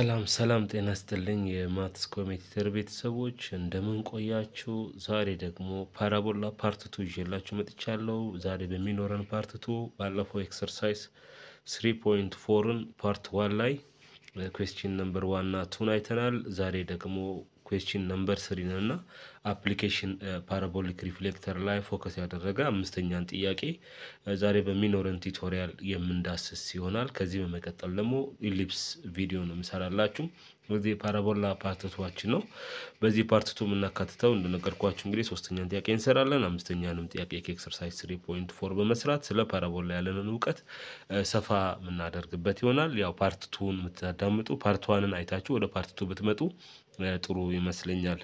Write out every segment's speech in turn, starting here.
ሰላም ሰላም፣ ጤና ስጥልኝ የማትስ ኮሜዲተር ቤተሰቦች እንደምን ቆያችሁ? ዛሬ ደግሞ ፓራቦላ ፓርትቱ ይዤላችሁ መጥቻለሁ። ዛሬ በሚኖረን ፓርትቱ ባለፈው ኤክሰርሳይዝ ስሪ ፖይንት ፎርን ፓርት ዋን ላይ ኩዌስችን ነምበር ዋና ቱን አይተናል። ዛሬ ደግሞ ኩዌስችን ነምበር ስሪ ነው እና አፕሊኬሽን ፓራቦሊክ ሪፍሌክተር ላይ ፎከስ ያደረገ አምስተኛን ጥያቄ uh, ዛሬ በሚኖረን ቲቶሪያል የምንዳስስ ይሆናል። ከዚህ በመቀጠል ደግሞ ኢሊፕስ ቪዲዮ ነው የምሰራላችሁ። በዚህ ፓራቦላ ፓርትቷችን ነው። በዚህ ፓርትቱ የምናካትተው እንደነገርኳችሁ እንግዲህ ሶስተኛን ጥያቄ እንሰራለን። አምስተኛንም ጥያቄ ከኤክሰርሳይዝ ስሪ ፖይንት ፎር በመስራት ስለ ፓራቦላ ያለንን እውቀት uh, ሰፋ የምናደርግበት ይሆናል። ያው ፓርትቱን የምታዳምጡ ፓርትዋንን አይታችሁ ወደ ፓርትቱ ብትመጡ ጥሩ ይመስለኛል።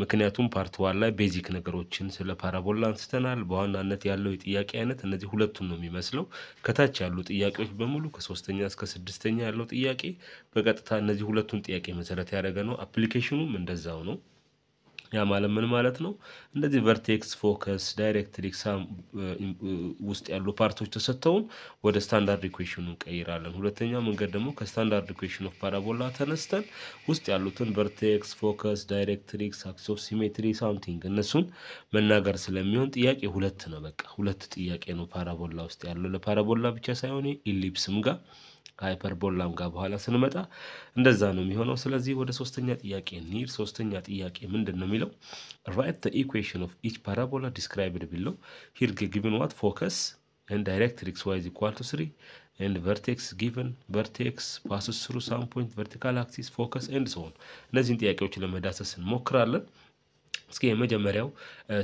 ምክንያቱም ፓርት ዋን ላይ ቤዚክ ነገሮችን ስለ ፓራቦላ አንስተናል። በዋናነት ያለው የጥያቄ አይነት እነዚህ ሁለቱን ነው የሚመስለው። ከታች ያሉ ጥያቄዎች በሙሉ ከሶስተኛ እስከ ስድስተኛ ያለው ጥያቄ በቀጥታ እነዚህ ሁለቱን ጥያቄ መሰረት ያደረገ ነው። አፕሊኬሽኑም እንደዛው ነው። ያ ማለት ምን ማለት ነው? እንደዚህ ቨርቴክስ፣ ፎከስ፣ ዳይሬክትሪክስ ውስጥ ያሉ ፓርቶች ተሰጥተውን ወደ ስታንዳርድ ኢኩዌሽኑ እንቀይራለን። ሁለተኛ መንገድ ደግሞ ከስታንዳርድ ኢኩዌሽን ኦፍ ፓራቦላ ተነስተን ውስጥ ያሉትን ቨርቴክስ፣ ፎከስ፣ ዳይሬክትሪክስ፣ አክስ ኦፍ ሲሜትሪ ሳምቲንግ እነሱን መናገር ስለሚሆን ጥያቄ ሁለት ነው። በቃ ሁለት ጥያቄ ነው ፓራቦላ ውስጥ ያለው ለፓራቦላ ብቻ ሳይሆን ኢሊፕስም ጋር ከሃይፐርቦላም ጋር በኋላ ስንመጣ እንደዛ ነው የሚሆነው። ስለዚህ ወደ ሶስተኛ ጥያቄ እንሂድ። ሶስተኛ ጥያቄ ምንድን ነው የሚለው ራይት ዘ ኢኩዌሽን ኦፍ ኢች ፓራቦላ ዲስክራይብድ ቢለው ሂርግ ጊቭን ዋት ፎከስ ኤንድ ዳይሬክትሪክስ ዋይዝ ኢኳል ቱ ስሪ ኤንድ ቨርቴክስ ጊቨን ቨርቴክስ ፓስስ ስሩ ሳም ፖይንት ቨርቲካል አክሲስ ፎከስ ኤንድ ሰሆን እነዚህን ጥያቄዎች ለመዳሰስ እንሞክራለን። እስኪ የመጀመሪያው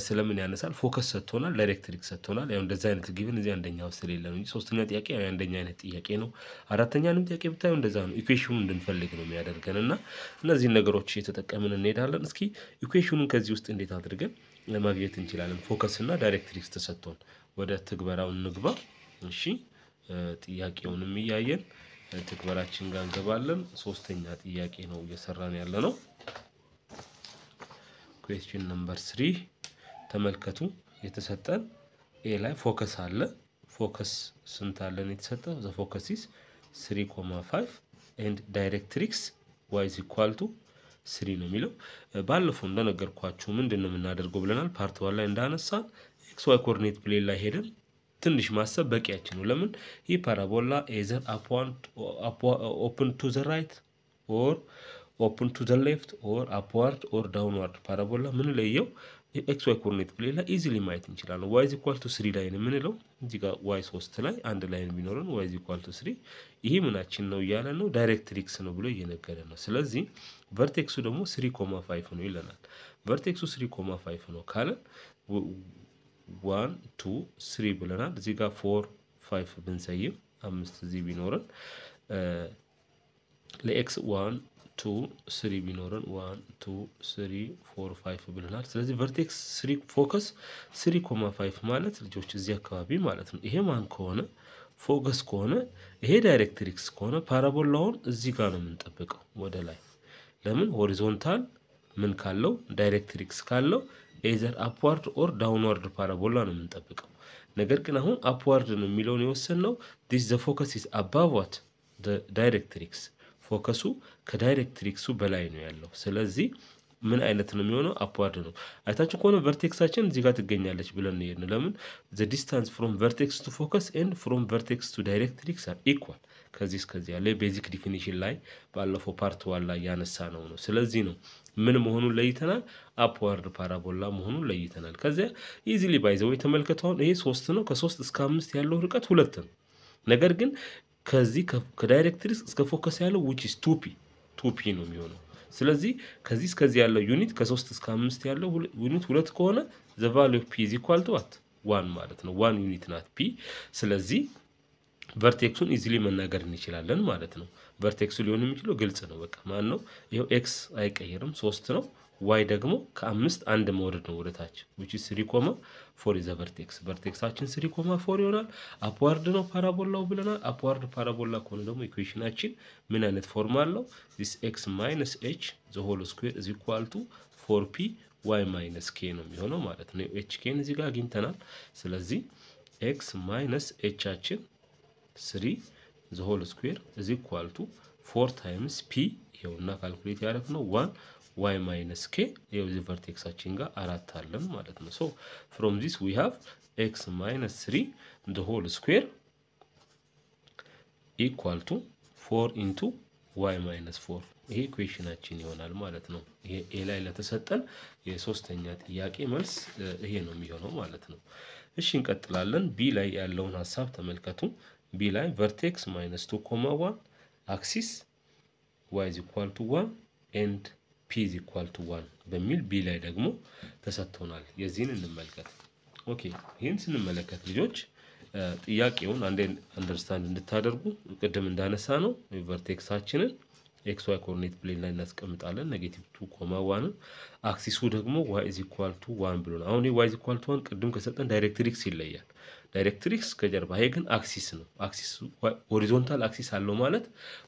ስለምን ያነሳል? ፎከስ ሰጥቶናል፣ ዳይሬክትሪክ ሰጥቶናል። ያው እንደዚህ አይነት ጊቭን እዚህ አንደኛ ውስጥ ሌለ ነው እንጂ ሶስተኛ ጥያቄ ያው አንደኛ አይነት ጥያቄ ነው። አራተኛንም ጥያቄ ብታዩ እንደዛ ነው፣ ኢኩዌሽኑ እንድንፈልግ ነው የሚያደርገን እና እነዚህን ነገሮች እየተጠቀምን እንሄዳለን። እስኪ ኢኩዌሽኑን ከዚህ ውስጥ እንዴት አድርገን ማግኘት እንችላለን? ፎከስ እና ዳይሬክትሪክስ ተሰጥቶን ወደ ትግበራው እንግባ። እሺ ጥያቄውንም እያየን ትግበራችን ጋር እንገባለን። ሶስተኛ ጥያቄ ነው እየሰራን ያለ ነው። ኩዌስችን ነምበር ስሪ ተመልከቱ። የተሰጠን ኤ ላይ ፎከስ አለ። ፎከስ ስንት አለን የተሰጠ? ዘ ፎከስ ኢዝ ስሪ ኮማ ፋይቭ ኤንድ ዳይሬክትሪክስ ዋይዝ ኢኳል ቱ ስሪ ነው የሚለው። ባለፈው እንደነገርኳችሁ ምንድን ነው የምናደርገው ብለናል። ፓርት ዋን ላይ እንዳነሳን ኤክስ ዋይ ኮኦርዲኔት ፕሌን ላይ ሄደን ትንሽ ማሰብ በቂያችን ነው። ለምን ይህ ፓራቦላ ኤዘር ኦፕን ቱ ዘ ራይት ኦር ኦፕን ቱ ዘ ሌፍት ኦር አፕዋርድ ኦር ዳውንዋርድ ፓራቦላ ምን ለየው ኤክስ ዋይ ኮርኔት ፕሌን ላይ ኢዚሊ ማየት እንችላለን። ዋይ ዚ ኳል ስሪ ላይ የምንለው እዚህ ጋር ዋይ ሶስት ላይ አንድ ላይ ቢኖረን ዋይ ዚ ኳል ስሪ ይሄ ምናችን ነው እያለ ነው ዳይሬክትሪክስ ነው ብሎ እየነገረ ነው። ስለዚህ ቨርቴክሱ ደግሞ ስሪ ኮማ ፋይፍ ነው ይለናል። ቨርቴክሱ ስሪ ኮማ ፋይፍ ነው ካለን ዋን ቱ ስሪ ብለናል። እዚህ ጋር ፎር ፋይፍ ብንሰይም አምስት እዚህ ቢኖረን ለኤክስ ዋን ቱ ስሪ ቢኖረን ዋን ቱ ስሪ ፎር ፋይፍ ብለናል። ስለዚህ ቨርቴክስ ስሪ ፎከስ ስሪ ኮማ ፋይፍ ማለት ልጆች እዚህ አካባቢ ማለት ነው። ይሄ ማን ከሆነ ፎከስ ከሆነ ይሄ ዳይሬክትሪክስ ከሆነ ፓራቦላውን እዚህ ጋር ነው የምንጠብቀው ወደ ላይ። ለምን ሆሪዞንታል ምን ካለው ዳይሬክትሪክስ ካለው ኤዘር አፕዋርድ ኦር ዳውንዋርድ ፓራቦላ ነው የምንጠብቀው። ነገር ግን አሁን አፕዋርድ ነው የሚለውን የወሰን ነው ዲስ ዘ ፎከስ ኢዝ አባቭ ዋት ዳይሬክትሪክስ ፎከሱ ከዳይሬክትሪክሱ በላይ ነው ያለው። ስለዚህ ምን አይነት ነው የሚሆነው? አፕዋርድ ነው። አይታችሁ ከሆነ ቨርቴክሳችን እዚህ ጋር ትገኛለች ብለን ነው ለምን ዘ ዲስታንስ ፍሮም ቨርቴክስ ቱ ፎከስ ኤንድ ፍሮም ቨርቴክስ ቱ ዳይሬክትሪክስ አር ኢኳል። ከዚህ እስከዚህ ያለ ቤዚክ ዲፊኒሽን ላይ ባለፈው ፓርት ዋን ላይ ያነሳ ነው ነው። ስለዚህ ነው ምን መሆኑን ለይተናል። አፕዋርድ ፓራቦላ መሆኑን ለይተናል። ከዚያ ኢዚሊ ባይዘው የተመልከተውን ይሄ ሶስት ነው። ከሶስት እስከ አምስት ያለው ርቀት ሁለት ነው። ነገር ግን ከዚህ ከዳይሬክትሪክስ እስከ ፎከስ ያለው ዊች ኢዝ ቱፒ ቱፒ ነው የሚሆነው። ስለዚህ ከዚህ እስከዚህ ያለው ዩኒት ከሶስት እስከ አምስት ያለው ዩኒት ሁለት ከሆነ ዘ ቫሉ ኦፍ ፒ ኢዝ ኢኳል ቱ ዋት ዋን ማለት ነው። ዋን ዩኒት ናት ፒ። ስለዚህ ቨርቴክሱን ኢዚሊ መናገር እንችላለን ማለት ነው። ቨርቴክሱ ሊሆን የሚችለው ግልጽ ነው። በቃ ማን ነው ይኸው ኤክስ አይቀይርም፣ ሶስት ነው። ዋይ ደግሞ ከአምስት አንድ መውረድ ነው ወደታች ዊች ስሪ ኮማ ፎር ዘ ቨርቴክስ ቨርቴክሳችን ስሪ ኮማ ፎር ይሆናል። አፕዋርድ ነው ፓራቦላው ብለናል። አፕዋርድ ፓራቦላ ከሆነ ደግሞ ኢኩዌሽናችን ምን አይነት ፎርም አለው? ዚስ ኤክስ ማይነስ ኤች ዘ ሆል ስኩዌር ኢዝ ኢኳል ቱ ፎር ፒ ዋይ ማይነስ ኬ ነው የሚሆነው ማለት ነው። ኤች ኬን እዚህ ጋር አግኝተናል። ስለዚህ ኤክስ ማይነስ ኤቻችን ስሪ ዘ ሆል ስኩዌር ኢዝ ኢኳል ቱ ፎር ታይምስ ፒ ይኸውና ካልኩሌት ያደረግነው ዋን ዋይ ማይነስ ኬ ይኸው እዚህ ቨርቴክሳችን ጋር አራት አለን ማለት ነው። ሶ ፍሮም ዚስ ዊ ሃቭ ኤክስ ማይነስ ስሪ ዘ ሆል ስኩዌር ኢኳል ቱ ፎር ኢንቱ ዋይ ማይነስ ፎር ይሄ ኩዌሽናችን ይሆናል ማለት ነው። ይሄ ኤ ላይ ለተሰጠን የሶስተኛ ጥያቄ መልስ ይሄ ነው የሚሆነው ማለት ነው። እሺ እንቀጥላለን። ቢ ላይ ያለውን ሀሳብ ተመልከቱ። ቢ ላይ ቨርቴክስ ማይነስ ቱ ኮማ ዋን አክሲስ ዋይ ኢኳል ቱ ዋን ኤንድ ፒ ኢዝ ኢኳል ቱ ዋን በሚል ቢ ላይ ደግሞ ተሰጥቶናል። የዚህን እንመልከት። ኦኬ ይህን ስንመለከት ልጆች ጥያቄውን አንዴ አንደርስታንድ እንድታደርጉ ቅድም እንዳነሳ ነው ቨርቴክሳችንን ኤክስ ዋይ ኮኦርዲኔት ፕሌን ላይ እናስቀምጣለን። ኔጌቲቭ ቱ ኮማ ዋንን አክሲሱ ደግሞ ዋይ ኢዝ ኢኳል ቱ ዋን ብሎ ነው። አሁን ዋይ ኢዝ ኢኳል ቱ ዋን ቅድም ከሰጠን ዳይሬክትሪክስ ይለያል። ዳይሬክትሪክስ ከጀርባ ይሄ ግን አክሲስ ነው። አክሲስ ሆሪዞንታል አክሲስ አለው ማለት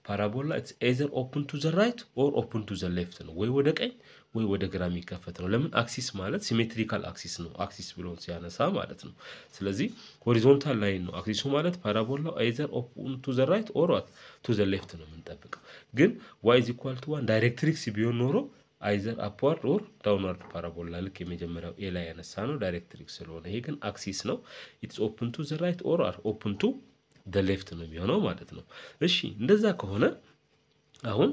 ፓራቦላ ኢትስ ኤዘር ኦፕን ቱ ዘ ራይት ኦር ኦፕን ቱ ዘ ሌፍት ነው። ወይ ወደ ቀኝ ወይ ወደ ግራ የሚከፈት ነው። ለምን አክሲስ ማለት ሲሜትሪካል አክሲስ ነው። አክሲስ ብሎን ሲያነሳ ማለት ነው። ስለዚህ ሆሪዞንታል ላይን ነው አክሲሱ ማለት ፓራቦላ ኤዘር ኦፕን ቱ ዘ ራይት ኦር ቱ ዘ ሌፍት ነው የምንጠብቀው። ግን ዋይ ኢዝ ኢኳል ቱ ዋን ዳይሬክትሪክስ ቢሆን ኖሮ አይዘር አፕዋርድ ኦር ዳውንዋርድ ፓራቦላ ልክ የመጀመሪያው ኤ ላይ ያነሳ ነው ዳይሬክትሪክ ስለሆነ፣ ይሄ ግን አክሲስ ነው። ኢትስ ኦፕን ቱ ዘ ራይት ኦር አር ኦፕን ቱ ደ ሌፍት ነው የሚሆነው ማለት ነው። እሺ እንደዛ ከሆነ አሁን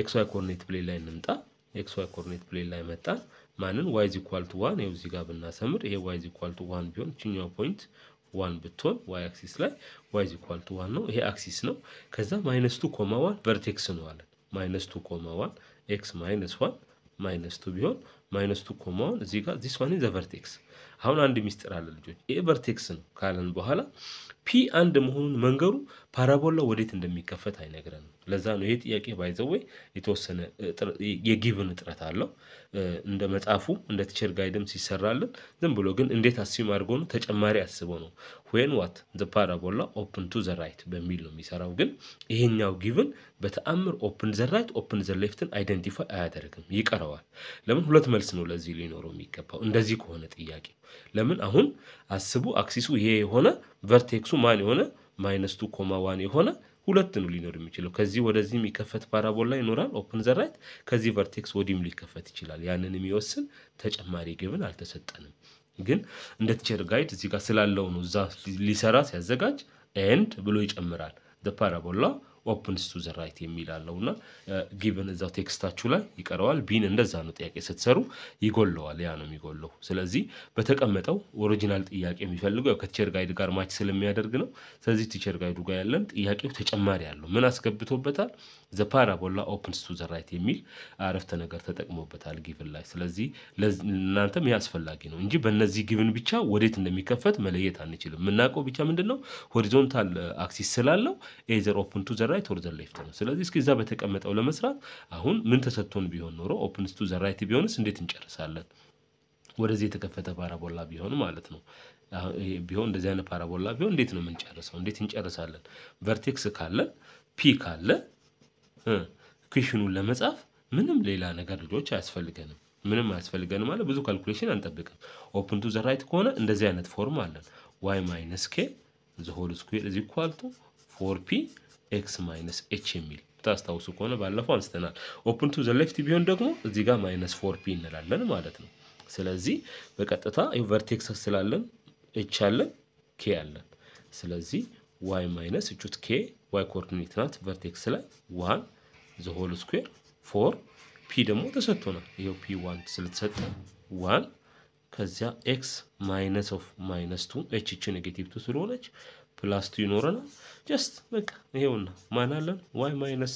ኤክስ ዋይ ኮኦርዲኔት ፕሌን ላይ እንምጣ። ኤክስ ዋይ ኮኦርዲኔት ፕሌን ላይ መጣን። ማንን ዋይ ዝ ኢኳል ቱ ዋን ይኸው እዚህ ጋር ብናሰምር ይሄ ዋይ ዝ ኢኳል ቱ ዋን ቢሆን ችኛው ፖይንት ዋን ብትሆን ዋይ አክሲስ ላይ ዋይ ዝ ኢኳል ቱ ዋን ነው። ይሄ አክሲስ ነው። ከዛ ማይነስ ቱ ኮማ ዋን ቨርቴክስ ነው አለን። ማይነስ ቱ ኮማ ዋን ኤክስ ማይነስ ዋን ማይነስ ቱ ቢሆን ማይነስ ቱ ኮማውን እዚህ ጋር ዚስ ዋን ዘ ቨርቴክስ። አሁን አንድ ሚስጥር አለ ልጆች፣ ይሄ ቨርቴክስ ነው ካለን በኋላ ፒ አንድ መሆኑን መንገሩ ፓራቦላው ወዴት እንደሚከፈት አይነግረንም። ለዛ ነው ይህ ጥያቄ ባይዘወይ የተወሰነ የጊቭን እጥረት አለው። እንደ መጽሐፉ እንደ ቲቸር ጋይደም ሲሰራልን ዝም ብሎ ግን እንዴት አስዩም አድርጎ ነው ተጨማሪ አስበው ነው ሁን ዋት ዘ ፓራቦላ ኦፕን ቱ ራይት በሚል ነው የሚሰራው። ግን ይሄኛው ጊቭን በተአምር ኦፕን ዘራይት ኦፕን ሌፍትን አይደንቲፋይ አያደርግም፣ ይቀረዋል። ለምን ሁለት መልስ ነው ለዚህ ሊኖረው የሚገባው እንደዚህ ከሆነ ጥያቄ ለምን አሁን አስቡ አክሲሱ ይሄ የሆነ ቨርቴክሱ ማን የሆነ ማይነስ ቱ ኮማ ዋን የሆነ ሁለት ነው ሊኖር የሚችለው። ከዚህ ወደዚህ የሚከፈት ፓራቦላ ይኖራል ኦፕን ዘራይት፣ ከዚህ ቨርቴክስ ወዲህም ሊከፈት ይችላል። ያንን የሚወስን ተጨማሪ ግብን አልተሰጠንም። ግን እንደ ቲቸር ጋይድ እዚህ ጋር ስላለው ነው እዛ ሊሰራ ሲያዘጋጅ ኤንድ ብሎ ይጨምራል ፓራቦላ ኦፕንስ ቱ ዘ ራይት የሚል አለው እና ጊቨን እዛው ቴክስታችሁ ላይ ይቀረዋል። ቢን እንደዛ ነው ጥያቄ ስትሰሩ ይጎለዋል። ያ ነው የሚጎለው። ስለዚህ በተቀመጠው ኦሪጂናል ጥያቄ የሚፈልገው ያው ከቲቸር ጋይድ ጋር ማች ስለሚያደርግ ነው። ስለዚህ ቲቸር ጋይዱ ጋር ያለን ጥያቄው ተጨማሪ አለው። ምን አስገብቶበታል? ዘ ፓራቦላ ኦፕንስ ቱ ዘ ራይት የሚል አረፍተ ነገር ተጠቅሞበታል ጊቨን ላይ። ስለዚህ እናንተም ይህ አስፈላጊ ነው እንጂ በእነዚህ ጊቨን ብቻ ወዴት እንደሚከፈት መለየት አንችልም። የምናውቀው ብቻ ምንድን ነው ሆሪዞንታል አክሲስ ስላለው ኤዘር ኦፕን ቱ ዘ ዘራይት ኦር ዘ ነው። ስለዚህ እስኪ እዛ በተቀመጠው ለመስራት አሁን ምን ተሰጥቶን ቢሆን ኖሮ ኦፕንስ ቱ ዘራይት ቢሆንስ እንዴት እንጨርሳለን? ወደዚህ የተከፈተ ፓራቦላ ቢሆን ማለት ነው ቢሆን እንደዚህ አይነት ፓራቦላ ቢሆን እንዴት ነው የምንጨርሰው? እንዴት እንጨርሳለን? ቨርቴክስ ካለን ፒ ካለ ኩሽኑን ለመጻፍ ምንም ሌላ ነገር ልጆች አያስፈልገንም። ምንም አያስፈልገንም ማለት ብዙ ካልኩሌሽን አንጠብቅም። ኦፕን ቱ ዘ ራይት ከሆነ እንደዚህ አይነት ፎርም አለን። ዋይ ማይነስ ኬ ዘ ሆል ስኩዌር ኢዝ ኢኳል ቱ ፎር ፒ ኤክስ ማይነስ ኤች የሚል ታስታውሱ ከሆነ ባለፈው አንስተናል። ኦፕን ቱ ዘ ሌፍት ቢሆን ደግሞ እዚህ ጋር ማይነስ ፎር ፒ እንላለን ማለት ነው። ስለዚህ በቀጥታ ቨርቴክስ ስላለን ኤች አለን ኬ አለን። ስለዚህ ዋይ ማይነስ እጩት ኬ ዋይ ኮኦርዲኔት ናት ቨርቴክስ ላይ ዋን ዘሆል ስኩር ስኩዌር ፎር ፒ ደግሞ ተሰጥቶናል። ይኸው ፒ ዋን ስለተሰጠ ዋን ከዚያ ኤክስ ማይነስ ኦፍ ማይነስ ቱ ኤች ች ኔጌቲቭ ቱ ስለሆነች ፕላስቱ ይኖረናል። ጀስት በቃ ይሄውና ማን አለን ዋይ ማይነስ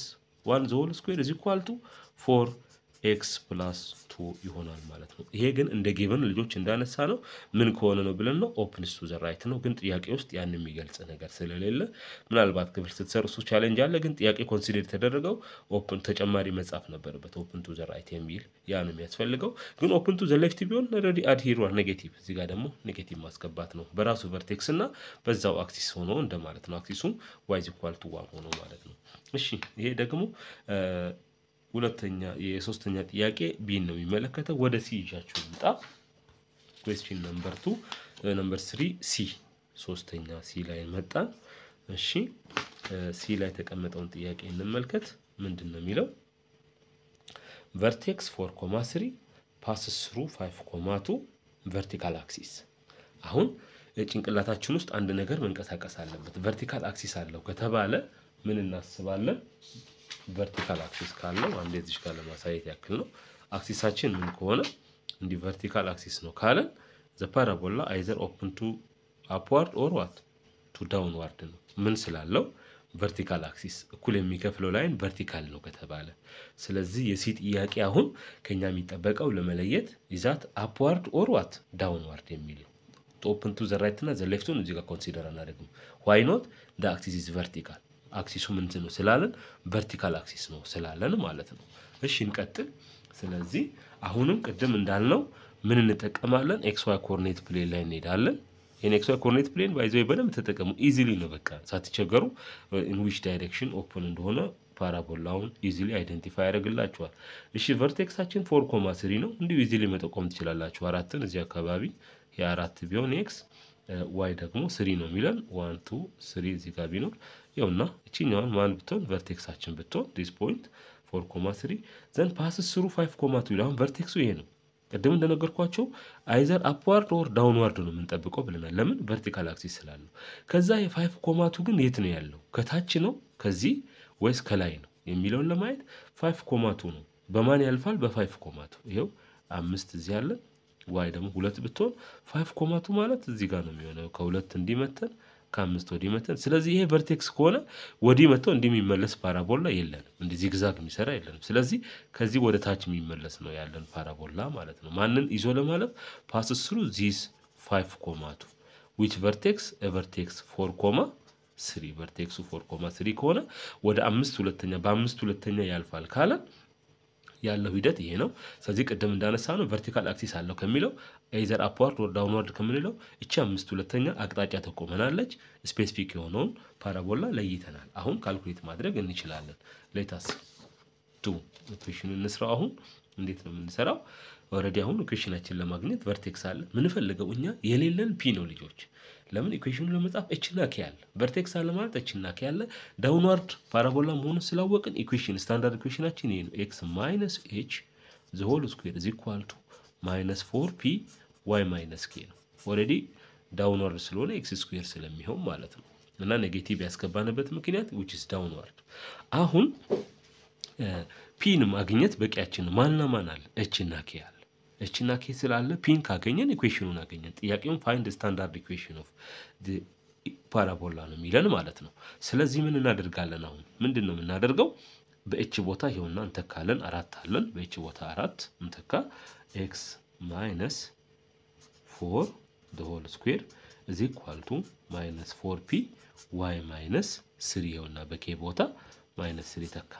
ዋን ዘ ሆል ስኩዌር ኢዝ ኢኳል ቱ ፎር ኤክስ ፕላስ ቱ ይሆናል ማለት ነው። ይሄ ግን እንደ ጊቨን ልጆች እንዳነሳ ነው ምን ከሆነ ነው ብለን ነው ኦፕንስ ቱ ዘራይት ነው። ግን ጥያቄ ውስጥ ያን የሚገልጽ ነገር ስለሌለ ምናልባት ክፍል ስትሰሩ እሱ ቻሌንጅ አለ። ግን ጥያቄ ኮንሲደር የተደረገው ኦፕን ተጨማሪ መጻፍ ነበረበት ኦፕን ቱ ዘራይት የሚል ያ ነው የሚያስፈልገው። ግን ኦፕን ቱ ዘሌፍት ቢሆን ረዲ አድሂሯል ኔጌቲቭ፣ እዚህ ጋር ደግሞ ኔጌቲቭ ማስገባት ነው በራሱ ቨርቴክስ እና በዛው አክሲስ ሆኖ እንደማለት ነው። አክሲሱም ዋይዝ ኳልቱ ዋን ሆኖ ማለት ነው። እሺ ይሄ ደግሞ ሁለተኛ የሶስተኛ ጥያቄ ቢን ነው የሚመለከተው። ወደ ሲ ይዣችሁ ልምጣ። ኩዌስችን ነምበር ቱ ነምበር ስሪ ሲ ሶስተኛ ሲ ላይ መጣን። እሺ ሲ uh, ላይ የተቀመጠውን ጥያቄ እንመልከት። ምንድን ነው የሚለው? ቨርቴክስ ፎር ኮማ ስሪ ፓስ ስሩ ፋይቭ ኮማ ቱ ቨርቲካል አክሲስ። አሁን ጭንቅላታችን ውስጥ አንድ ነገር መንቀሳቀስ አለበት። ቨርቲካል አክሲስ አለው ከተባለ ምን እናስባለን? ቨርቲካል አክሲስ ካለው አንድ የዚች ጋር ለማሳየት ያክል ነው። አክሲሳችን ምን ከሆነ እንዲህ ቨርቲካል አክሲስ ነው ካለን ዘ ፓራቦላ አይዘር ኦፕን ቱ አፕዋርድ ኦር ዋት ቱ ዳውን ዋርድ ነው። ምን ስላለው ቨርቲካል አክሲስ እኩል የሚከፍለው ላይን ቨርቲካል ነው ከተባለ፣ ስለዚህ የሲ ጥያቄ አሁን ከኛ የሚጠበቀው ለመለየት ይዛት አፕዋርድ ኦር ዋት ዳውን ዋርድ የሚል ነው። ኦፕን ቱ ዘ ራይት እና ዘ ሌፍቱን እዚህ ኮንሲደር አናደግም። ዋይ ኖት ደ አክሲስ ኢዝ ቨርቲካል አክሲሱ ምንት ነው ስላለን ቨርቲካል አክሲስ ነው ስላለን ማለት ነው። እሺ እንቀጥል። ስለዚህ አሁንም ቅድም እንዳልነው ምን እንጠቀማለን? ኤክስ ዋይ ኮርኔት ፕሌን ላይ እንሄዳለን። ይህን ኤክስ ዋይ ኮርኔት ፕሌን ባይዘ በደንብ ተጠቀሙ። ኢዚሊ ነው በቃ ሳትቸገሩ። ኢን ዊች ዳይሬክሽን ኦፕን እንደሆነ ፓራቦላውን ኢዚሊ አይደንቲፋይ ያደርግላችኋል። እሺ ቨርቴክሳችን ፎር ኮማ ስሪ ነው። እንዲሁ ኢዚሊ መጠቆም ትችላላችሁ። አራትን እዚህ አካባቢ የአራት ቢሆን ኤክስ ዋይ ደግሞ ስሪ ነው የሚለን ዋን ቱ ስሪ እዚህ ጋር ቢኖር ይኸውና እቺኛዋን ማን ብትሆን ቨርቴክሳችን ብትሆን ዲስ ፖይንት ፎር ኮማ ስሪ ዘን ፓስስ ስሩ ፋይቭ ኮማ ቱ አሁን ቨርቴክሱ ይሄ ነው። ቅድም እንደነገርኳቸው አይዘር አፕዋርድ ኦር ዳውንዋርድ ነው የምንጠብቀው ብለናል። ለምን ቨርቲካል አክሲስ ስላለው። ከዛ የፋይቭ ኮማቱ ግን የት ነው ያለው? ከታች ነው ከዚህ ወይስ ከላይ ነው የሚለውን ለማየት ፋይቭ ኮማቱ ነው። በማን ያልፋል? በፋይቭ ኮማቱ። ይኸው አምስት እዚህ አለ ዋይ ደግሞ ሁለት ብትሆን ፋይቭ ኮማቱ ማለት እዚህ ጋር ነው የሚሆነው። ከሁለት እንዲመተን ከአምስት ወዲህ መተን። ስለዚህ ይሄ ቨርቴክስ ከሆነ ወዲህ መተው እንዲህ የሚመለስ ፓራቦላ የለንም፣ እንዲህ ዚግዛግ የሚሰራ የለንም። ስለዚህ ከዚህ ወደ ታች የሚመለስ ነው ያለን ፓራቦላ ማለት ነው። ማንን ይዞ ለማለፍ ፓስ ስሩ ዚስ ፋይቭ ኮማ ቱ ዊች ቨርቴክስ ቨርቴክስ ፎር ኮማ ስሪ ቨርቴክሱ ፎር ኮማ ስሪ ከሆነ ወደ አምስት ሁለተኛ በአምስት ሁለተኛ ያልፋል ካለን ያለው ሂደት ይሄ ነው። ስለዚህ ቅድም እንዳነሳ ነው ቨርቲካል አክሲስ አለው ከሚለው ኤዘር አፕዋርድ ወር ዳውንዋርድ ከምንለው እቺ አምስት ሁለተኛ አቅጣጫ ተቆመናለች። ስፔሲፊክ የሆነውን ፓራቦላ ለይተናል። አሁን ካልኩሌት ማድረግ እንችላለን። ሌታስ ቱ ኢኩዌሽን እንስራው። አሁን እንዴት ነው የምንሰራው? ኦልሬዲ አሁን ኢኩዌሽናችን ለማግኘት ቨርቴክስ አለ። ምንፈልገው እኛ የሌለን ፒ ነው ልጆች። ለምን ኢኩዌሽኑ ለመጻፍ እችና ኬ አለ። ቨርቴክስ አለ ማለት እችና ኬ አለ። ዳውንዋርድ ፓራቦላ መሆኑ ስላወቅን ኢኩዌሽን ስታንዳርድ ኢኩዌሽናችን ይሄ ነው። ኤክስ ማይነስ ኤች ዘሆል ስኩዌር ዚ ኢኳል ቱ ማይነስ ፎር ፒ ዋይ ማይነስ ኬ ነው። ኦልሬዲ ዳውንዋርድ ስለሆነ ኤክስ ስኩዌር ስለሚሆን ማለት ነው። እና ኔጌቲቭ ያስገባንበት ምክንያት ዊች ኢዝ ዳውንዋርድ አሁን ፒን ማግኘት በቂያችን ማንና ማን አለ? እችና ኬ አለ። እችና ኬ ስላለ ፒን ካገኘን ኢኩዌሽኑን አገኘን። ጥያቄውን ፋይንድ ስታንዳርድ ኢኩዌሽን ኦፍ ፓራቦላ ነው የሚለን ማለት ነው። ስለዚህ ምን እናደርጋለን? አሁን ምንድን ነው የምናደርገው? በኤች ቦታ ይኸውና እንተካለን። አራት አለን። በኤች ቦታ አራት እንተካ። ኤክስ ማይነስ ፎር ሆል ስኩዌር እዚ ኳልቱ ማይነስ ፎር ፒ ዋይ ማይነስ ስሪ ይኸውና በኬ ቦታ ማይነስ ስሪ ተካ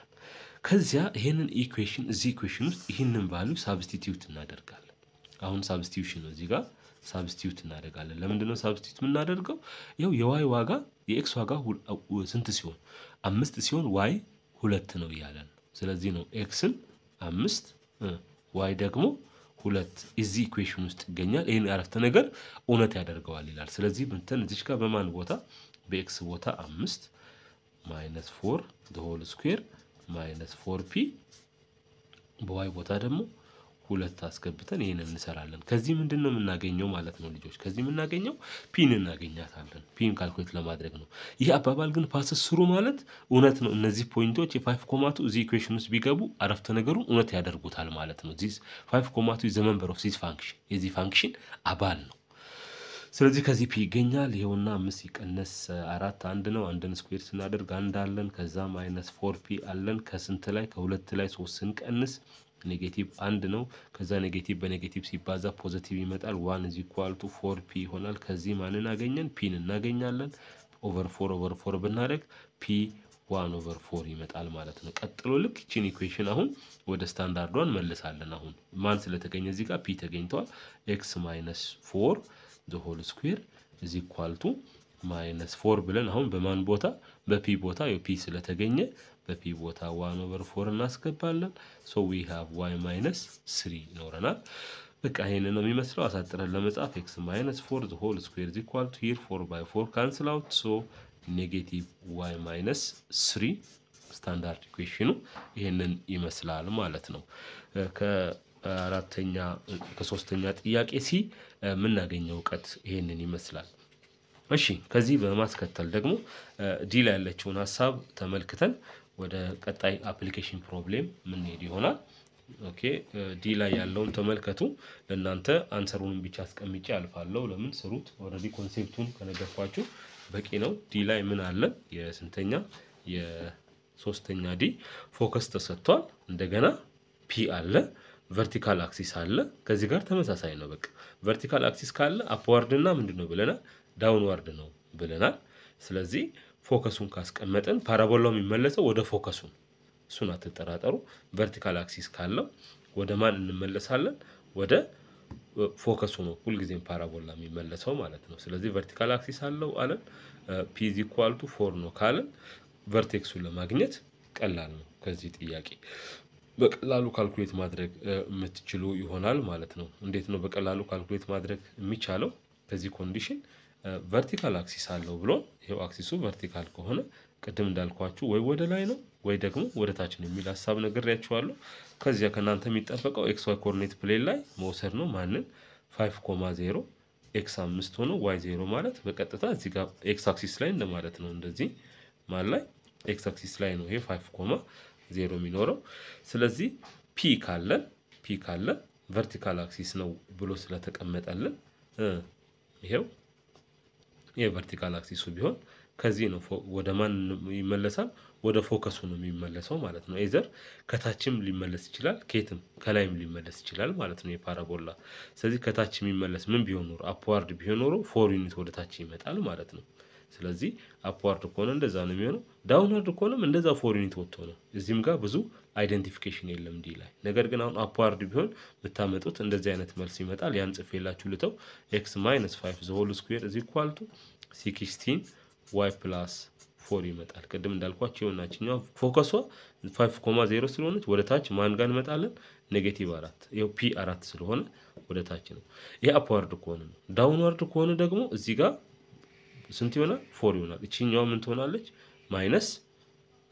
ከዚያ ይሄንን ኢኩዌሽን እዚህ ኢኩዌሽን ውስጥ ይህንን ቫሉ ሳብስቲቲዩት እናደርጋለን። አሁን ሳብስቲዩሽን ነው እዚህ ጋር ሳብስቲዩት እናደርጋለን። ለምንድን ነው ሳብስቲዩት የምናደርገው? ያው የዋይ ዋጋ የኤክስ ዋጋ ስንት ሲሆን አምስት ሲሆን ዋይ ሁለት ነው እያለን ስለዚህ ነው ኤክስን አምስት ዋይ ደግሞ ሁለት እዚህ ኢኩዌሽን ውስጥ ይገኛል። ይህን አረፍተ ነገር እውነት ያደርገዋል ይላል። ስለዚህ ምንትን እዚች ጋር በማን ቦታ በኤክስ ቦታ አምስት ማይነስ ፎር ሆል ስኩዌር ማይነስ ፎር ፒ በዋይ ቦታ ደግሞ ሁለት አስገብተን ይህንን እንሰራለን። ከዚህ ምንድን ነው የምናገኘው ማለት ነው ልጆች? ከዚህ የምናገኘው ፒን እናገኛታለን። ፒን ካልኩሌት ለማድረግ ነው። ይህ አባባል ግን ፓስስ ስሩ ማለት እውነት ነው። እነዚህ ፖይንቶች የፋይፍ ኮማቱ እዚህ ኢኩዌሽን ውስጥ ቢገቡ አረፍተ ነገሩን እውነት ያደርጉታል ማለት ነው። ዚስ ፋይፍ ኮማቱ ዘመንበር ኦፍ ዚስ ፋንክሽን የዚህ ፋንክሽን አባል ነው። ስለዚህ ከዚህ ፒ ይገኛል። ይሄውና አምስት ሲቀነስ አራት አንድ ነው። አንድን ስኩዌር ስናደርግ አንድ አለን። ከዛ ማይነስ ፎር ፒ አለን። ከስንት ላይ ከሁለት ላይ ሶስት ስንቀንስ ኔጌቲቭ አንድ ነው። ከዛ ኔጌቲቭ በኔጌቲቭ ሲባዛ ፖዘቲቭ ይመጣል። ዋን እዚ ኳልቱ ፎር ፒ ይሆናል። ከዚህ ማንን አገኘን? ፒን እናገኛለን። ኦቨር ፎር ኦቨር ፎር ብናደርግ ፒ ዋን ኦቨር ፎር ይመጣል ማለት ነው። ቀጥሎ ልክ ቺን ኢኩዌሽን አሁን ወደ ስታንዳርዷን መልሳለን። አሁን ማን ስለተገኘ እዚህ ጋር ፒ ተገኝተዋል። ኤክስ ማይነስ ፎር ዘ ሆል ስኩዌር እዚ ኳልቱ ማይነስ ፎር ብለን አሁን በማን ቦታ በፒ ቦታ ፒ ስለተገኘ በፒ ቦታ ዋን ኦቨር ፎር እናስገባለን። ሶ ዊ ሃቭ ዋይ ማይነስ ስሪ ይኖረናል። በቃ ይህንን ነው የሚመስለው። አሳጥረን ለመጻፍ ኤክስ ማይነስ ፎር ዘ ሆል ስኩዌር ዚ ኳልቱ ሂር ፎር ባይ ፎር ካንስል አውት ሶ ኔጌቲቭ ዋይ ማይነስ ስሪ ስታንዳርድ ኢኩዌሽኑ ይህንን ይመስላል ማለት ነው። አራተኛ ከሶስተኛ ጥያቄ ሲ የምናገኘው እውቀት ይሄንን ይመስላል። እሺ ከዚህ በማስከተል ደግሞ ዲ ላይ ያለችውን ሀሳብ ተመልክተን ወደ ቀጣይ አፕሊኬሽን ፕሮብሌም ምንሄድ ይሆናል። ኦኬ ዲ ላይ ያለውን ተመልከቱ። ለእናንተ አንሰሩንም ብቻ አስቀምጬ አልፋለሁ። ለምን ስሩት፣ ኦልሬዲ ኮንሴፕቱን ከነገርኳችሁ በቂ ነው። ዲ ላይ ምን አለ? የስንተኛ የሶስተኛ ዲ ፎከስ ተሰጥቷል። እንደገና ፒ አለ ቨርቲካል አክሲስ አለ። ከዚህ ጋር ተመሳሳይ ነው። በቃ ቨርቲካል አክሲስ ካለ አፕዋርድ እና ምንድን ነው ብለናል? ዳውንዋርድ ነው ብለናል። ስለዚህ ፎከሱን ካስቀመጥን ፓራቦላው የሚመለሰው ወደ ፎከሱ እሱን አትጠራጠሩ። ቨርቲካል አክሲስ ካለው ወደ ማን እንመለሳለን? ወደ ፎከሱ ነው ሁልጊዜም ፓራቦላ የሚመለሰው ማለት ነው። ስለዚህ ቨርቲካል አክሲስ አለው አለን። ፒዝ ኳልቱ ፎር ነው ካለን ቨርቴክሱን ለማግኘት ቀላል ነው ከዚህ ጥያቄ በቀላሉ ካልኩሌት ማድረግ የምትችሉ ይሆናል ማለት ነው። እንዴት ነው በቀላሉ ካልኩሌት ማድረግ የሚቻለው? በዚህ ኮንዲሽን ቨርቲካል አክሲስ አለው ብሎ ይሄው አክሲሱ ቨርቲካል ከሆነ ቅድም እንዳልኳችሁ ወይ ወደ ላይ ነው ወይ ደግሞ ወደ ታች ነው የሚል ሀሳብ ነግሬያችኋለሁ። ከዚያ ከእናንተ የሚጠበቀው ኤክስ ዋይ ኮርኔት ፕሌን ላይ መውሰድ ነው ማንን ፋይቭ ኮማ ዜሮ ኤክስ አምስት ሆኖ ዋይ ዜሮ ማለት በቀጥታ እዚህ ጋር ኤክስ አክሲስ ላይ እንደማለት ነው። እንደዚህ ማን ላይ ኤክስ አክሲስ ላይ ነው ይሄ ፋይቭ ኮማ ዜሮ የሚኖረው። ስለዚህ ፒ ካለን ፒ ካለን ቨርቲካል አክሲስ ነው ብሎ ስለተቀመጠልን ይሄው የቨርቲካል አክሲሱ ቢሆን ከዚህ ነው ወደ ማን ይመለሳል? ወደ ፎከሱ ነው የሚመለሰው ማለት ነው። ኤዘር ከታችም ሊመለስ ይችላል፣ ኬትም ከላይም ሊመለስ ይችላል ማለት ነው የፓራቦላ። ስለዚህ ከታች የሚመለስ ምን ቢሆን ኖሮ አፕዋርድ ቢሆን ኖሮ ፎር ዩኒት ወደ ታች ይመጣል ማለት ነው። ስለዚህ አፕዋርድ ከሆነ እንደዛ ነው የሚሆነው። ዳውንዋርድ ከሆነም እንደዛ ፎር ዩኒት ወጥቶ ነው። እዚህም ጋር ብዙ አይደንቲፊኬሽን የለም ዲ ላይ። ነገር ግን አሁን አፕዋርድ ቢሆን ብታመጡት እንደዚህ አይነት መልስ ይመጣል። ያን ጽፌላችሁ ልተው። ኤክስ ማይነስ ፋይቭ ዘሆል ስኩዌር እዚ ኳልቱ ሲክስቲን ዋይ ፕላስ ፎር ይመጣል። ቅድም እንዳልኳቸው የሆናችኛ ፎከሷ ፋይቭ ኮማ ዜሮ ስለሆነች ወደ ታች ማንጋ እንመጣለን? ኔጌቲቭ አራት ይኸው ፒ አራት ስለሆነ ወደ ታች ነው። ይሄ አፕዋርድ ከሆነ ነው። ዳውንዋርድ ከሆነ ደግሞ እዚህ ጋር ስንት ይሆናል? ፎር ይሆናል። ይችኛዋ ምን ትሆናለች? ማይነስ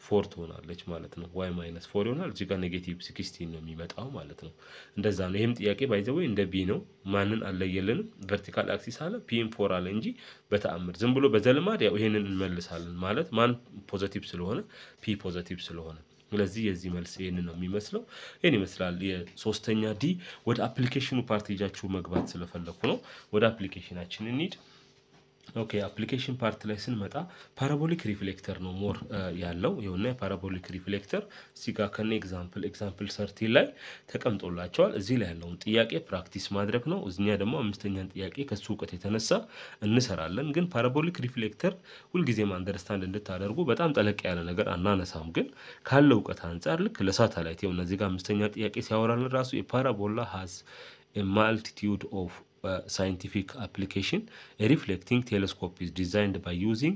ፎር ትሆናለች ማለት ነው። ዋይ ማይነስ ፎር ይሆናል። እዚህ ጋር ኔጌቲቭ ሲክስቲን ነው የሚመጣው ማለት ነው። እንደዛ ነው። ይህም ጥያቄ ባይዘወይ እንደ ቢ ነው። ማንን አለየልንም። ቨርቲካል አክሲስ አለ ፒም ፎር አለ እንጂ በተአምር ዝም ብሎ በዘልማድ ያው ይሄንን እንመልሳለን ማለት ማን ፖዘቲቭ ስለሆነ ፒ ፖዘቲቭ ስለሆነ ስለዚህ የዚህ መልስ ይህንን ነው የሚመስለው። ይህን ይመስላል የሶስተኛ ዲ። ወደ አፕሊኬሽኑ ፓርት መግባት ስለፈለኩ ነው። ወደ አፕሊኬሽናችን እንሂድ። ኦኬ አፕሊኬሽን ፓርት ላይ ስንመጣ ፓራቦሊክ ሪፍሌክተር ነው ሞር ያለው የሆነ የፓራቦሊክ ሪፍሌክተር እዚህ ጋር ከነ ኤግዛምፕል ኤግዛምፕል ሰርቲ ላይ ተቀምጦላቸዋል። እዚህ ላይ ያለውን ጥያቄ ፕራክቲስ ማድረግ ነው። እዚኛ ደግሞ አምስተኛን ጥያቄ ከሱ እውቀት የተነሳ እንሰራለን። ግን ፓራቦሊክ ሪፍሌክተር ሁልጊዜም አንደርስታንድ እንድታደርጉ በጣም ጠለቅ ያለ ነገር አናነሳም። ግን ካለው እውቀት አንጻር ልክ ለሳተላይት የሆነ እዚህ ጋር አምስተኛ ጥያቄ ሲያወራልን ራሱ የፓራቦላ ሀዝ ማልቲቲዩድ ኦፍ ሳይንቲፊክ አፕሊኬሽን ሪፍሌክቲንግ ቴሌስኮፕ telescope is designed by using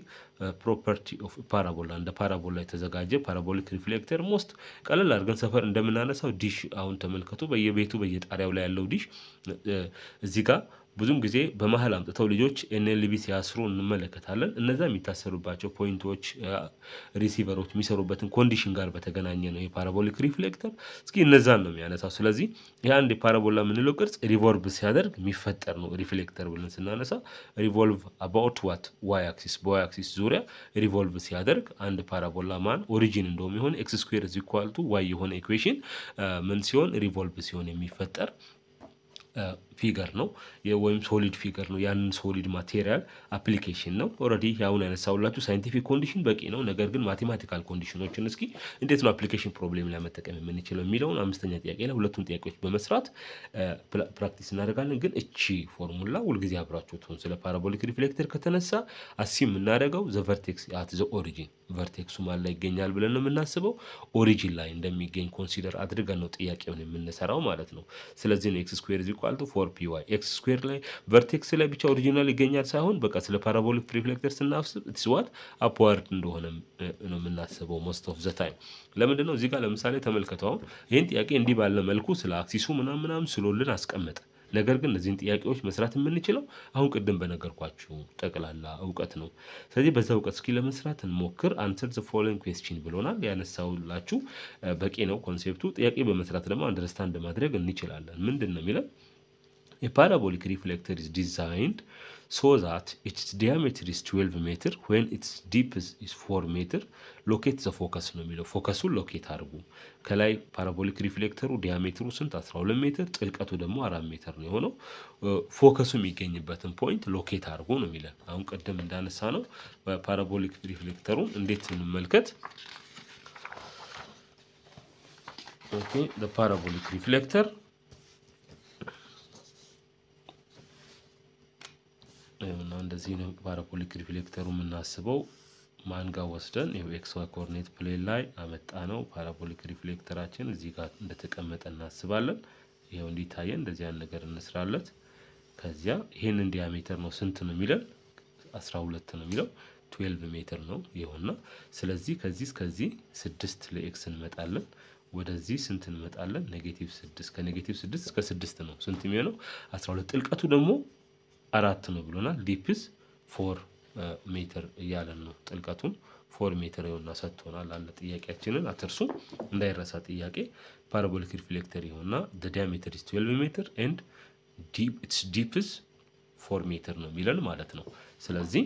ፕሮፐርቲ ኦፍ ፓራቦላ እንደ ፓራቦላ የተዘጋጀ ፓራቦሊክ ሪፍሌክተር ሞስት ቀለል አድርገን ሰፈር እንደምናነሳው ዲሽ አሁን ተመልከቱ። በየቤቱ በየጣሪያው ላይ ያለው ዲሽ uh, uh, እዚህ ጋር ብዙም ጊዜ በመሀል አምጥተው ልጆች ኤንኤልቢ ሲያስሩ እንመለከታለን። እነዛ የሚታሰሩባቸው ፖይንቶች ሪሲቨሮች የሚሰሩበትን ኮንዲሽን ጋር በተገናኘ ነው የፓራቦሊክ ሪፍሌክተር። እስኪ እነዛን ነው የሚያነሳው። ስለዚህ ይህ አንድ የፓራቦላ የምንለው ቅርጽ ሪቮልቭ ሲያደርግ የሚፈጠር ነው። ሪፍሌክተር ብለን ስናነሳ ሪቮልቭ አባውት ዋት ዋይ አክሲስ በዋይ አክሲስ ዙሪያ ሪቮልቭ ሲያደርግ አንድ ፓራቦላ ማን ኦሪጂን እንደውም የሆነ ኤክስ ስኩዌር ኢኳል ቱ ዋይ የሆነ ኢኩዌሽን ምን ሲሆን ሪቮልቭ ሲሆን የሚፈጠር ፊገር ነው ወይም ሶሊድ ፊገር ነው። ያንን ሶሊድ ማቴሪያል አፕሊኬሽን ነው። ኦልሬዲ አሁን ያነሳውላችሁ ሳይንቲፊክ ኮንዲሽን በቂ ነው። ነገር ግን ማቴማቲካል ኮንዲሽኖችን እስኪ እንዴት ነው አፕሊኬሽን ፕሮብሌም ላይ መጠቀም የምንችለው የሚለውን አምስተኛ ጥያቄ ላይ ሁለቱን ጥያቄዎች በመስራት ፕራክቲስ እናደርጋለን። ግን እቺ ፎርሙላ ሁልጊዜ አብራችሁ ትሆን። ስለ ፓራቦሊክ ሪፍሌክተር ከተነሳ አሲ የምናደርገው ዘ ቨርቴክስ አት ዘ ኦሪጂን ቨርቴክሱ ማን ላይ ይገኛል ብለን ነው የምናስበው። ኦሪጂን ላይ እንደሚገኝ ኮንሲደር አድርገን ነው ጥያቄውን የምንሰራው ማለት ነው። ስለዚህ ነው ኤክስ ስኩዌር ዚቋልቱ ፎር ኦር ፒ ዋይ ኤክስ ስኩዌር ላይ ቨርቴክስ ላይ ብቻ ኦሪጂናል ይገኛል ሳይሆን በቃ ስለ ፓራቦሊክ ሪፍሌክተር ስናስብ ኢትስ አፕዋርድ እንደሆነ ነው የምናስበው ሞስት ኦፍ ዘ ታይም። ለምንድን ነው እዚህ ጋር ለምሳሌ ተመልከተው ይህን ጥያቄ እንዲህ ባለ መልኩ ስለ አክሲሱ ምናምን ምናምን ስሎልን አስቀመጠ። ነገር ግን እነዚህን ጥያቄዎች መስራት የምንችለው አሁን ቅድም በነገርኳችሁ ጠቅላላ እውቀት ነው። ስለዚህ በዛ እውቀት እስኪ ለመስራት እንሞክር። አንሰር ዘ ፎሎዊንግ ኩዌስችን ብሎናል። ያነሳውላችሁ በቂ ነው ኮንሴፕቱ። ጥያቄ በመስራት ደግሞ አንደርስታንድ ማድረግ እንችላለን። ምንድን ነው የሚለን A parabolic reflector is designed so that its diameter is 12 ሜትር when its depth is 4 ሜትር ሎኬት ዘ ፎከስ ነው የሚለው ፎከሱን ሎኬት አድርጉ። ከላይ ፓራቦሊክ ሪፍሌክተሩ ዲያሜትሩ ስንት 12 ሜትር ጥልቀቱ ደግሞ 4 ሜትር ነው የሆነው። ፎከሱ የሚገኝበትን ፖይንት ሎኬት አድርጉ ነው የሚለን። አሁን ቅድም እንዳነሳ ነው ፓራቦሊክ ሪፍሌክተሩን እንዴት እንመልከት። ፓራቦሊክ ሪፍሌክተር እና እንደዚህ ነው ፓራቦሊክ ሪፍሌክተሩ የምናስበው ማንጋ ወስደን ይኸው ኤክስ ዋይ ኮኦርዲኔት ፕሌን ላይ አመጣ ነው። ፓራቦሊክ ሪፍሌክተራችን እዚህ ጋር እንደተቀመጠ እናስባለን። ይኸው እንዲታየ እንደዚህ ያን ነገር እንስራለት። ከዚያ ይህንን እንዲያሜትር ነው ስንት ነው የሚለን? አስራ ሁለት ነው የሚለው ትዌልቭ ሜትር ነው ይኸውና። ስለዚህ ከዚህ እስከዚህ ስድስት ለኤክስ እንመጣለን። ወደዚህ ስንት እንመጣለን? ኔጌቲቭ ስድስት ከኔጌቲቭ ስድስት እስከ ስድስት ነው ስንት የሚሆነው? አስራ ሁለት ጥልቀቱ ደግሞ አራት ነው ብሎናል። ዲፕስ ፎር ሜትር እያለን ነው ጥልቀቱን ፎር ሜትር የሆና ሰጥቶናል አለ። ጥያቄያችንን አትርሱ እንዳይረሳ ጥያቄ። ፓራቦሊክ ሪፍሌክተር የሆና ዲያሜትር ኢስ 12 ሜትር ኤንድ ኢትስ ዲፕስ ፎር ሜትር ነው የሚለን ማለት ነው። ስለዚህ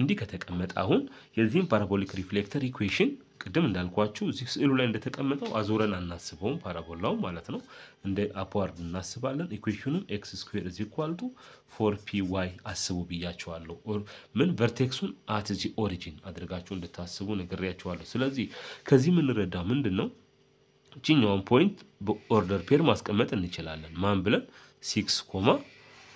እንዲህ ከተቀመጠ አሁን የዚህም ፓራቦሊክ ሪፍሌክተር ኢኩዌሽን ቅድም እንዳልኳችሁ እዚህ ስዕሉ ላይ እንደተቀመጠው አዞረን አናስበውም፣ ፓራቦላውም ማለት ነው። እንደ አፕዋርድ እናስባለን። ኢኩዌሽኑም ኤክስ ስኩዌር እዚህ ኳልቱ ፎር ፒ ዋይ አስቡ ብያቸዋለሁ። ምን ቨርቴክሱን አት ዚ ኦሪጂን አድርጋችሁ እንድታስቡ ነግሬያቸዋለሁ። ስለዚህ ከዚህ የምንረዳ ምንድን ነው? እችኛውን ፖይንት በኦርደር ፔር ማስቀመጥ እንችላለን። ማን ብለን ሲክስ ኮማ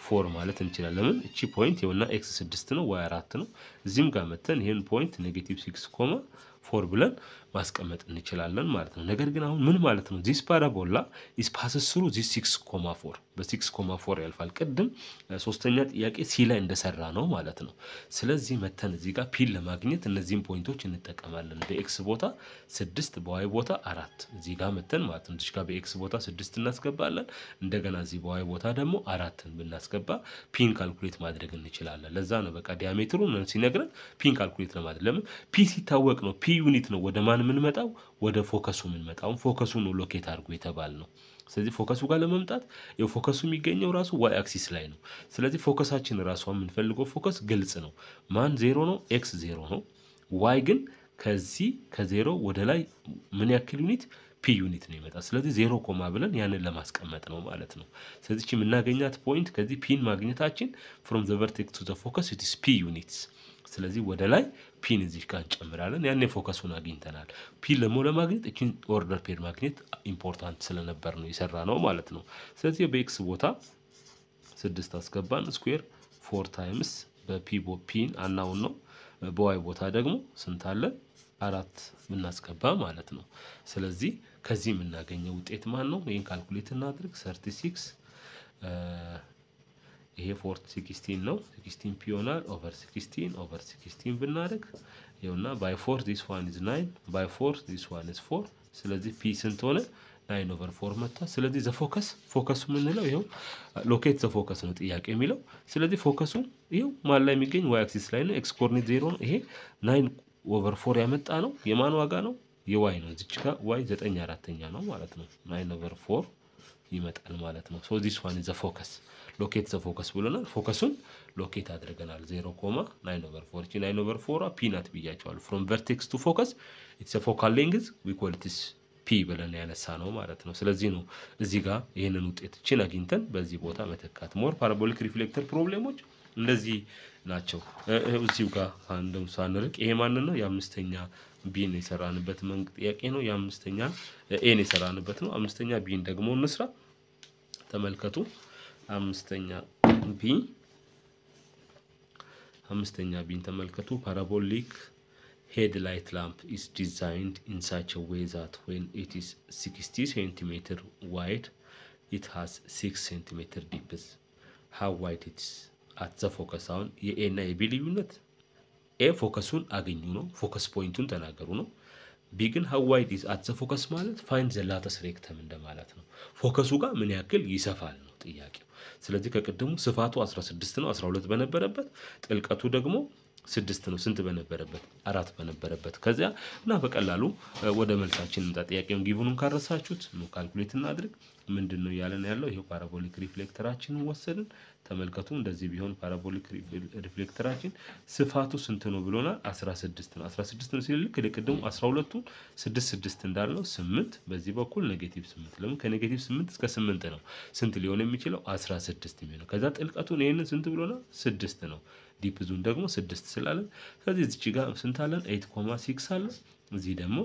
ፎር ማለት እንችላለን። ለምን እቺ ፖይንት የሆና ኤክስ ስድስት ነው ዋይ አራት ነው። እዚህም ጋር መተን ይህን ፖይንት ኔጌቲቭ ሲክስ ኮማ formülen ማስቀመጥ እንችላለን ማለት ነው። ነገር ግን አሁን ምን ማለት ነው? ዚስ ፓራቦላ ኢስ ፓስስ ስሩ ዚስ ሲክስ ኮማ ፎር በሲክስ ኮማ ፎር ያልፋል። ቅድም ሶስተኛ ጥያቄ ሲ ላይ እንደሰራ ነው ማለት ነው። ስለዚህ መተን እዚህ ጋር ፒን ለማግኘት እነዚህም ፖይንቶች እንጠቀማለን። በኤክስ ቦታ ስድስት በዋይ ቦታ አራት እዚህ ጋር መተን ማለት ነው። ጋር በኤክስ ቦታ ስድስት እናስገባለን። እንደገና እዚህ በዋይ ቦታ ደግሞ አራትን ብናስገባ ፒን ካልኩሌት ማድረግ እንችላለን። ለዛ ነው በቃ ዲያሜትሩ ሲነግረን ፒን ካልኩሌት ለማድረግ ለምን ፒ ሲታወቅ ነው ፒ ዩኒት ነው ወደ ማን ማን የምንመጣው ወደ ፎከሱ የምንመጣውን ፎከሱ ነው ሎኬት አድርጎ የተባል ነው። ስለዚህ ፎከሱ ጋር ለመምጣት የፎከሱ የሚገኘው ራሱ ዋይ አክሲስ ላይ ነው። ስለዚህ ፎከሳችን ራሷ የምንፈልገው ፎከስ ግልጽ ነው። ማን ዜሮ ነው፣ ኤክስ ዜሮ ነው። ዋይ ግን ከዚህ ከዜሮ ወደ ላይ ምን ያክል ዩኒት ፒ ዩኒት ነው ይመጣል። ስለዚህ ዜሮ ኮማ ብለን ያንን ለማስቀመጥ ነው ማለት ነው። ስለዚህ የምናገኛት ፖይንት ከዚህ ፒን ማግኘታችን ፍሮም ዘ ቨርቴክስ ቱ ዘ ፎከስ ኢትስ ፒ ዩኒትስ ስለዚህ ወደ ላይ ፒን እዚህ ጋር እንጨምራለን። ያኔ ፎከሱን አግኝተናል። ፒን ደግሞ ለማግኘት እችን ኦርደር ፔር ማግኘት ኢምፖርታንት ስለነበር ነው የሰራ ነው ማለት ነው። ስለዚህ በኤክስ ቦታ ስድስት አስገባን ስኩዌር ፎር ታይምስ በፒ ፒን አናውን ነው። በዋይ ቦታ ደግሞ ስንት አለ? አራት ምናስገባ ማለት ነው። ስለዚህ ከዚህ የምናገኘው ውጤት ማን ነው? ይህን ካልኩሌት እናድርግ ሰርቲ ሲክስ ይሄ ፎርት ሲክስቲን ነው። ሲክስቲን ፒዮናር ኦቨር ሲክስቲን ኦቨር 16 ብናደርግ ይኸውና ባይ 4 ዚስ 1 ኢዝ ናይን ባይ 4 ዚስ ዋን ኢዝ ፎር። ስለዚህ ፒ ስንት ሆነ? ናይን ኦቨር ፎር መጥቷል። ስለዚህ ዘፎከስ ፎከሱ የምንለው ይኸው ሎኬት ዘፎከስ ነው ጥያቄ የሚለው ስለዚህ ፎከሱ ይኸው ማን ላይ የሚገኝ ዋይ አክሲስ ላይ ነው። ኤክስ ኮርኒት ዜሮ ነው። ይሄ ናይን ኦቨር ፎር ያመጣ ነው። የማን ዋጋ ነው? የዋይ ነው። እዚች ጋ ዋይ ዘጠኝ አራተኛ ነው ማለት ነው። ናይን ኦቨር ፎር ይመጣል ማለት ነው። ሶ ዚስ ዋን ዘ ፎከስ ሎኬት ዘ ፎከስ ብሎናል። ፎከሱን ሎኬት አድርገናል። ዜሮ ኮማ ናይን ኦቨር ፎር ናይን ኦቨር ፎር ፒናት ብያቸዋል። ፍሮም ቨርቴክስ ቱ ፎከስ ኢትስ ፎካል ሌንግዝ ዊ ኮል ኢትስ ፒ ብለን ያነሳ ነው ማለት ነው። ስለዚህ ነው እዚህ ጋር ይህንን ውጤቶችን አግኝተን በዚህ ቦታ መተካት። ሞር ፓራቦሊክ ሪፍሌክተር ፕሮብሌሞች እንደዚህ ናቸው። እዚሁ ጋር አንድም ሳንርቅ ይሄ ማንን ነው? የአምስተኛ ቢን የሰራንበት መንግ ጥያቄ ነው። የአምስተኛ ኤን የሰራንበት ነው። አምስተኛ ቢን ደግሞ እንስራ። ተመልከቱ። አምስተኛ ቢ አምስተኛ ቢን ተመልከቱ። ፓራቦሊክ ሄድ ላይት ላምፕ ኢስ ዲዛይንድ ኢን ሳች ዌይ ዛት ዌን ኢት ኢስ 60 ሴንቲሜትር ዋይድ ኢት ሃዝ 6 ሴንቲሜትር ዲፕስ ሃው ዋይድ ኢትስ አት ዘ ፎከስ። አሁን የኤ እና የቢ ልዩነት ኤ ፎከሱን አገኙ ነው፣ ፎከስ ፖይንቱን ተናገሩ ነው። ቢግን ሀዋይ ዲዝ አት ፎከስ ማለት ፋይንድ ዘላተ ስሬክተም እንደማለት ነው። ፎከሱ ጋር ምን ያክል ይሰፋል ነው ጥያቄው። ስለዚህ ከቅድሙ ስፋቱ 16 ነው 12 በነበረበት ጥልቀቱ ደግሞ ስድስት ነው ስንት በነበረበት አራት በነበረበት ከዚያ እና በቀላሉ ወደ መልሳችን እንምጣ። ጥያቄውን ጊቡኑን ካረሳችሁት ካልኩሌት እናድርግ። ምንድን ነው እያለን ያለው? ይሄ ፓራቦሊክ ሪፍሌክተራችንን ወሰድን። ተመልከቱ፣ እንደዚህ ቢሆን ፓራቦሊክ ሪፍሌክተራችን ስፋቱ ስንት ነው ብሎናል? 16 ነው። 16 ነው ሲል ልክ ለቅድሙ 12ቱ 6 6 እንዳልነው 8 በዚህ በኩል ኔጌቲቭ 8 ለምን ከኔጌቲቭ 8 እስከ 8 ነው። ስንት ሊሆን የሚችለው 16 የሚሆነው ከዛ ጥልቀቱን ይህንን ስንት ብሎናል? 6 ነው። ዲፕ ዙን ደግሞ 6 ስላለን ከዚህ እዚች ጋር ስንት አለን? 8 ኮማ 6 አለ እዚህ ደግሞ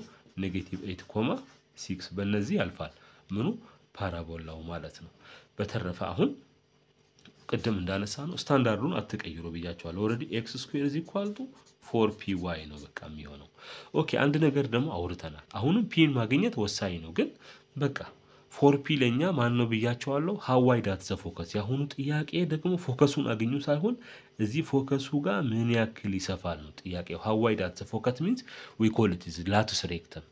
ኔጌቲቭ 8 ኮማ 6 በእነዚህ ያልፋል ምኑ ፓራቦላው ማለት ነው። በተረፈ አሁን ቅድም እንዳነሳ ነው ስታንዳርዱን አትቀይሩ ብያቸዋለሁ። ኦልሬዲ ኤክስ ስኩዌር ዚ ኳልቱ ፎር ፒ ዋይ ነው በቃ የሚሆነው። ኦኬ አንድ ነገር ደግሞ አውርተናል። አሁንም ፒን ማግኘት ወሳኝ ነው፣ ግን በቃ ፎር ፒ ለእኛ ማን ነው ብያቸዋለሁ። ሀዋይ ዳት ዘ ፎከስ። የአሁኑ ጥያቄ ደግሞ ፎከሱን አግኙ ሳይሆን እዚህ ፎከሱ ጋር ምን ያክል ይሰፋል ነው ጥያቄው። ሀዋይ ዳት ዘ ፎከስ ሚንስ ዊ ኮል ኢት ኢዝ ላቱስ ሬክተም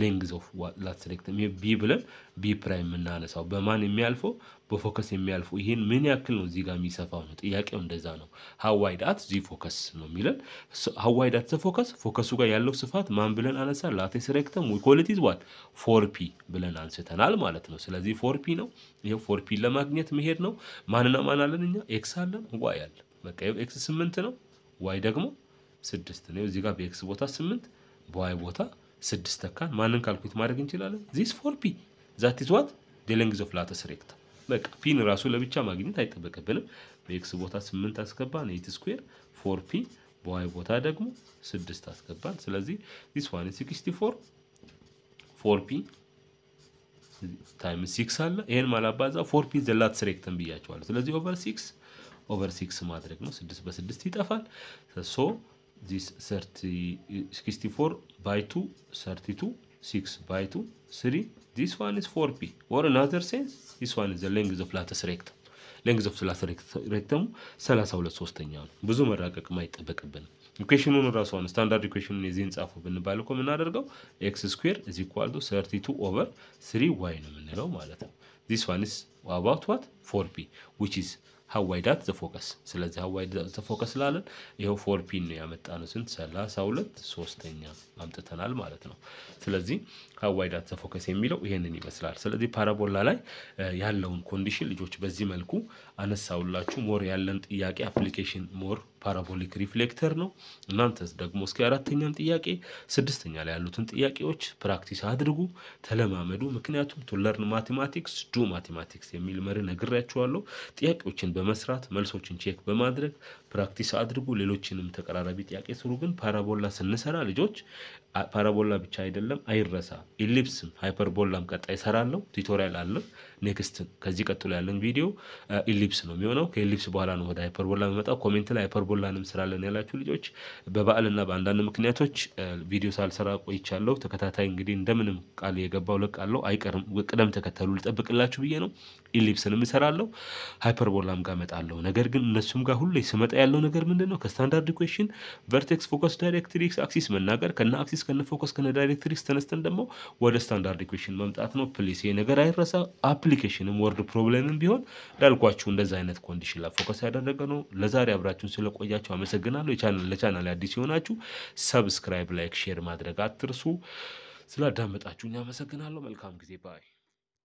ሌንግዝ ኦፍ ላት ሴክተር ቢ ብለን ቢ ፕራይም የምናነሳው በማን የሚያልፈው በፎከስ የሚያልፈው ይህን ምን ያክል ነው እዚህ ጋር የሚሰፋው ነው ጥያቄው። እንደዛ ነው። ሀዋይ ዳት ዚ ፎከስ ነው የሚለን ሀዋይ ዳት ፎከስ ፎከሱ ጋር ያለው ስፋት ማን ብለን አነሳ ላቴ ሬክተም ዊኮሊቲዝ ዋት ፎር ፒ ብለን አንስተናል ማለት ነው። ስለዚህ ፎር ፒ ነው ይሄ ፎር ፒ ለማግኘት መሄድ ነው። ማንና ማን አለን እኛ ኤክስ አለን ዋይ አለ በቃ ኤክስ ስምንት ነው ዋይ ደግሞ ስድስት ነው። እዚህ ጋር በኤክስ ቦታ ስምንት በዋይ ቦታ ስድስት ተካን ማንን ካልኩሌት ማድረግ እንችላለን? ዚስ ፎር ፒ ዛት ኢዝ ዋት ሌንግዝ ኦፍ ላተስ ሬክታ በቃ ፒን ራሱ ለብቻ ማግኘት አይጠበቅብንም። በኤክስ ቦታ ስምንት አስገባን ኤት ስኩዌር ፎር ፒ በዋይ ቦታ ደግሞ ስድስት አስገባን። ስለዚህ ዚስ ዋን ሲክስቲ ፎር ፎር ፒ ታይም ሲክስ አለ። ይሄን ማላባዛ ፎር ፒ ዘላት ስሬክትን ብያቸዋለሁ። ስለዚህ ኦቨር ሲክስ ኦቨር ሲክስ ማድረግ ነው። ስድስት በስድስት ይጠፋል። ሶ ዚስ ሰርቲ ሲክስቲ ፎር by 2 32 6 by 2 3 this one is 4p or another sense this one is the length of latus rectum length of latus rectum 32 ሶስተኛ ነው ብዙ መራቀቅ ማይጠበቅብን ኢኩዌሽኑን ራሷን ስታንዳርድ ኢኩዌሽኑን የዚህን ጻፉ ብንባል እኮ የምናደርገው ኤክስ ስኩዌር ኢዝ ኢኳል ቱ 32 ኦቨር 3 ዋይ ነው የምንለው ማለት ነው ዲስ ዋን አባውት ዋት 4p which is ዳት ዘፎከስ። ስለዚህ ሀዋይዳት ዘፎከስ ላለን ይኸው ፎር ፒን ነው ያመጣነው ስንት ሰላሳ ሁለት ሶስተኛ አምጥተናል ማለት ነው ስለዚህ ዳት ዘፎከስ የሚለው ይሄንን ይመስላል ስለዚህ ፓራቦላ ላይ ያለውን ኮንዲሽን ልጆች በዚህ መልኩ አነሳውላችሁ ሞር ያለን ጥያቄ አፕሊኬሽን ሞር ፓራቦሊክ ሪፍሌክተር ነው። እናንተ ደግሞ እስኪ አራተኛን ጥያቄ ስድስተኛ ላይ ያሉትን ጥያቄዎች ፕራክቲስ አድርጉ፣ ተለማመዱ። ምክንያቱም ቱለርን ማቴማቲክስ ዱ ማቴማቲክስ የሚል መሪ ነግሬያችኋለሁ። ጥያቄዎችን በመስራት መልሶችን ቼክ በማድረግ ፕራክቲስ አድርጉ። ሌሎችንም ተቀራራቢ ጥያቄ ስሩ። ግን ፓራቦላ ስንሰራ ልጆች ፓራቦላ ብቻ አይደለም አይረሳ፣ ኢሊፕስም ሃይፐርቦላም ቀጣይ እሰራለሁ። ቱቶሪያል አለ። ኔክስት ከዚህ ቀጥሎ ያለን ቪዲዮ ኢሊፕስ ነው የሚሆነው። ከኢሊፕስ በኋላ ነው ወደ ሃይፐርቦላ የሚመጣው። ኮሜንት ላይ ሃይፐርቦላ ሁላንም ስራለን ያላችሁ ልጆች በበዓልና በአንዳንድ ምክንያቶች ቪዲዮ ሳልሰራ ቆይቻለሁ። ተከታታይ እንግዲህ እንደምንም ቃል የገባው ለቃለሁ አይቀርም። ቅደም ተከተሉ ልጠብቅላችሁ ብዬ ነው። ኢሊፕስንም እሰራለሁ ሃይፐርቦላም ጋር እመጣለሁ። ነገር ግን እነሱም ጋር ሁሌ ስመጣ ያለው ነገር ምንድን ነው? ከስታንዳርድ ኢኩዌሽን ቨርቴክስ፣ ፎከስ፣ ዳይሬክትሪክስ፣ አክሲስ መናገር ከነ አክሲስ ከነ ፎከስ ከነ ዳይሬክትሪክስ ተነስተን ደግሞ ወደ ስታንዳርድ ኢኩዌሽን መምጣት ነው። ፕሊስ ይሄ ነገር አይረሳ። አፕሊኬሽንም ወርድ ፕሮብለምም ቢሆን እንዳልኳችሁ እንደዛ አይነት ኮንዲሽን ላይ ፎከስ ያደረገ ነው። ለዛሬ አብራችሁን ስለቆያችሁ አመሰግናለሁ። ለቻናል አዲስ ሲሆናችሁ ሰብስክራይብ፣ ላይክ፣ ሼር ማድረግ አትርሱ። ስላዳመጣችሁኝ አመሰግናለሁ። መልካም ጊዜ ባይ